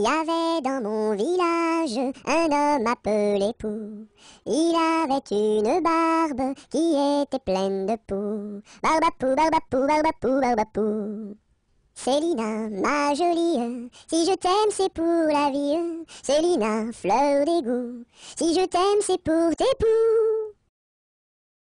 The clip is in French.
Il y avait dans mon village un homme appelé Pou. Il avait une barbe qui était pleine de pou. Barbe Pou, barbe Pou, barbe Pou, barbe Pou. Célina, ma jolie, si je t'aime c'est pour la vie. Célina, fleur d'égout, si je t'aime c'est pour tes poux.